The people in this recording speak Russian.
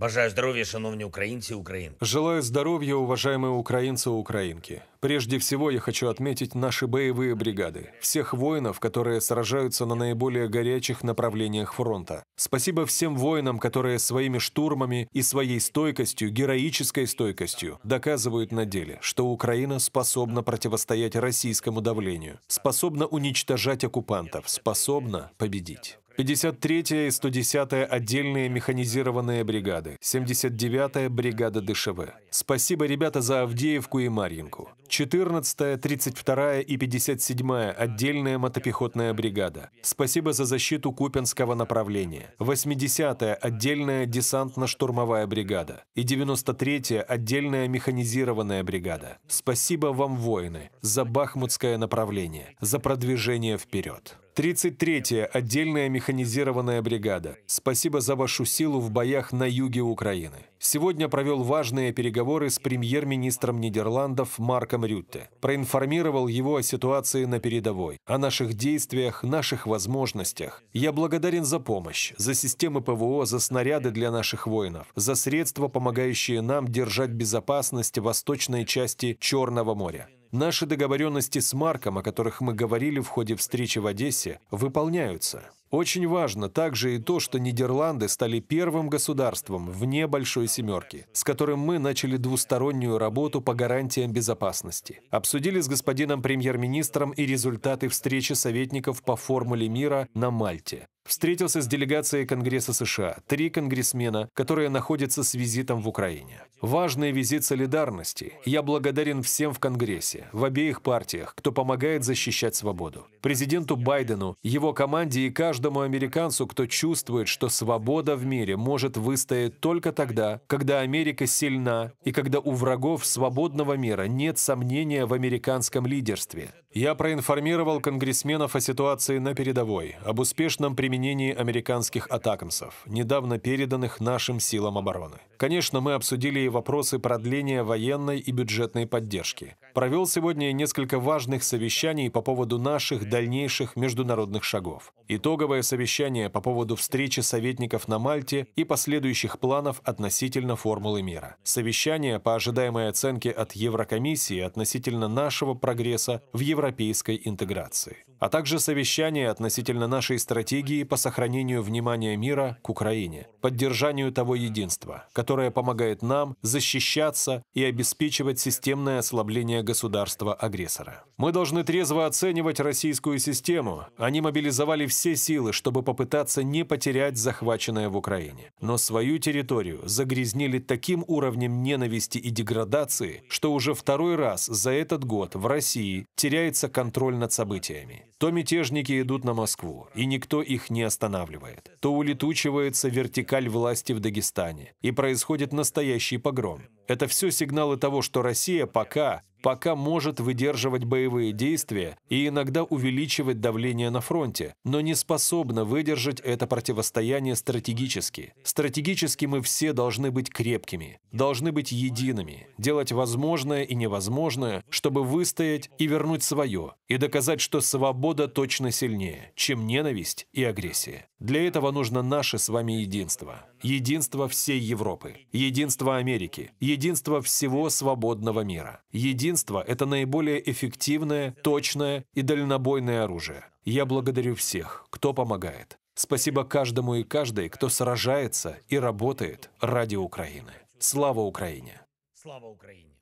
Бажаю здоровья, шановные украинцы и Желаю здоровья, уважаемые украинцы и украинки. Прежде всего, я хочу отметить наши боевые бригады, всех воинов, которые сражаются на наиболее горячих направлениях фронта. Спасибо всем воинам, которые своими штурмами и своей стойкостью, героической стойкостью, доказывают на деле, что Украина способна противостоять российскому давлению, способна уничтожать оккупантов, способна победить. 53-я и 110-я отдельные механизированные бригады, 79-я бригада ДШВ. Спасибо, ребята, за Авдеевку и Марьинку. 14-я, 32-я и 57-я отдельная мотопехотная бригада. Спасибо за защиту Купинского направления. 80-я отдельная десантно-штурмовая бригада. И 93-я отдельная механизированная бригада. Спасибо вам, воины, за Бахмутское направление, за продвижение вперед. 33-я отдельная механизированная бригада. Спасибо за вашу силу в боях на юге Украины. Сегодня провел важные переговоры с премьер-министром Нидерландов Марком Рютте. Проинформировал его о ситуации на передовой, о наших действиях, наших возможностях. Я благодарен за помощь, за системы ПВО, за снаряды для наших воинов, за средства, помогающие нам держать безопасность восточной части Черного моря. Наши договоренности с Марком, о которых мы говорили в ходе встречи в Одессе, выполняются. Очень важно также и то, что Нидерланды стали первым государством вне Большой Семерки, с которым мы начали двустороннюю работу по гарантиям безопасности. Обсудили с господином премьер-министром и результаты встречи советников по формуле мира на Мальте встретился с делегацией Конгресса США, три конгрессмена, которые находятся с визитом в Украине. Важный визит солидарности. Я благодарен всем в Конгрессе, в обеих партиях, кто помогает защищать свободу. Президенту Байдену, его команде и каждому американцу, кто чувствует, что свобода в мире может выстоять только тогда, когда Америка сильна и когда у врагов свободного мира нет сомнения в американском лидерстве. Я проинформировал конгрессменов о ситуации на передовой, об успешном применении применении американских атакамсов, недавно переданных нашим силам обороны. Конечно, мы обсудили и вопросы продления военной и бюджетной поддержки. Провел сегодня несколько важных совещаний по поводу наших дальнейших международных шагов. Итоговое совещание по поводу встречи советников на Мальте и последующих планов относительно формулы мира. Совещание по ожидаемой оценке от Еврокомиссии относительно нашего прогресса в европейской интеграции а также совещание относительно нашей стратегии по сохранению внимания мира к Украине, поддержанию того единства, которое помогает нам защищаться и обеспечивать системное ослабление государства-агрессора. Мы должны трезво оценивать российскую систему. Они мобилизовали все силы, чтобы попытаться не потерять захваченное в Украине. Но свою территорию загрязнили таким уровнем ненависти и деградации, что уже второй раз за этот год в России теряется контроль над событиями. То мятежники идут на Москву, и никто их не останавливает. То улетучивается вертикаль власти в Дагестане, и происходит настоящий погром. Это все сигналы того, что Россия пока пока может выдерживать боевые действия и иногда увеличивать давление на фронте, но не способна выдержать это противостояние стратегически. Стратегически мы все должны быть крепкими, должны быть едиными, делать возможное и невозможное, чтобы выстоять и вернуть свое, и доказать, что свобода точно сильнее, чем ненависть и агрессия. Для этого нужно наше с вами единство. Единство всей Европы. Единство Америки. Единство всего свободного мира. Единство – это наиболее эффективное, точное и дальнобойное оружие. Я благодарю всех, кто помогает. Спасибо каждому и каждой, кто сражается и работает ради Украины. Слава Украине! Слава Украине!